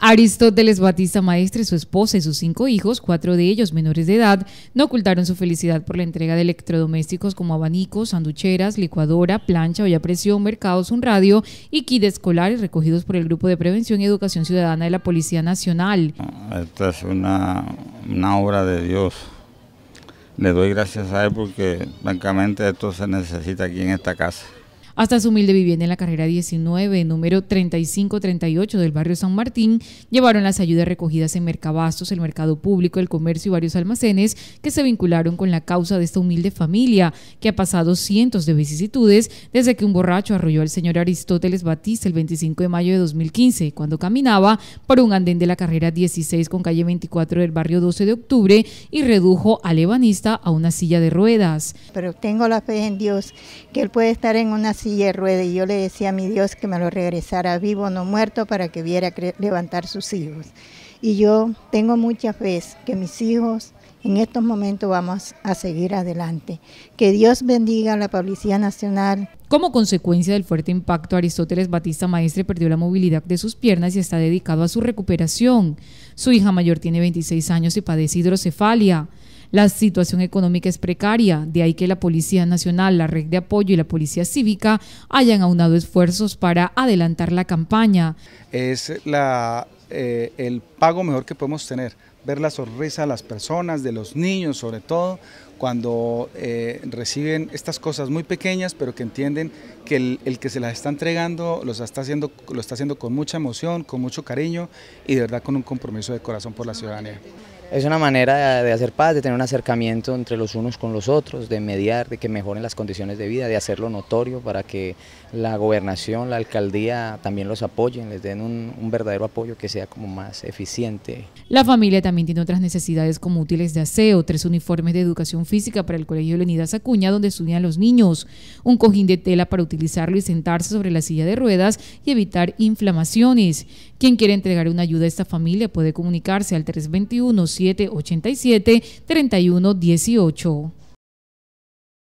Aristóteles Batista Maestre, su esposa y sus cinco hijos, cuatro de ellos menores de edad, no ocultaron su felicidad por la entrega de electrodomésticos como abanicos, sanducheras, licuadora, plancha, olla presión, mercados, un radio y kit escolares recogidos por el Grupo de Prevención y Educación Ciudadana de la Policía Nacional. Ah, esta es una obra de Dios. Le doy gracias a él porque francamente esto se necesita aquí en esta casa hasta su humilde vivienda en la carrera 19, número 3538 del barrio San Martín, llevaron las ayudas recogidas en Mercabastos, el mercado público, el comercio y varios almacenes que se vincularon con la causa de esta humilde familia que ha pasado cientos de vicisitudes desde que un borracho arrolló al señor Aristóteles Batista el 25 de mayo de 2015 cuando caminaba por un andén de la carrera 16 con calle 24 del barrio 12 de octubre y redujo al evanista a una silla de ruedas. Pero tengo la fe en Dios que él puede estar en una silla y yo le decía a mi Dios que me lo regresara vivo, no muerto, para que viera levantar sus hijos. Y yo tengo mucha fe que mis hijos en estos momentos vamos a seguir adelante. Que Dios bendiga a la Policía Nacional. Como consecuencia del fuerte impacto, Aristóteles Batista Maestre perdió la movilidad de sus piernas y está dedicado a su recuperación. Su hija mayor tiene 26 años y padece hidrocefalia. La situación económica es precaria, de ahí que la Policía Nacional, la Red de Apoyo y la Policía Cívica hayan aunado esfuerzos para adelantar la campaña. Es eh, el pago mejor que podemos tener ver la sonrisa de las personas, de los niños sobre todo, cuando eh, reciben estas cosas muy pequeñas, pero que entienden que el, que se las está entregando los está haciendo, lo está haciendo con mucha emoción, con mucho cariño y de verdad con un compromiso de corazón por la ciudadanía. Es una manera de hacer paz, de tener un acercamiento entre los unos con los otros, de mediar, de que mejoren las condiciones de vida, de hacerlo notorio para que la gobernación, la alcaldía también los apoyen, les den un, un verdadero apoyo que sea como más eficiente. La familia también tiene otras necesidades como útiles de aseo, tres uniformes de educación física para el Colegio Lenidas Acuña, donde estudian los niños, un cojín de tela para utilizarlo y sentarse sobre la silla de ruedas y evitar inflamaciones. Quien quiere entregar una ayuda a esta familia puede comunicarse al 321-787-3118.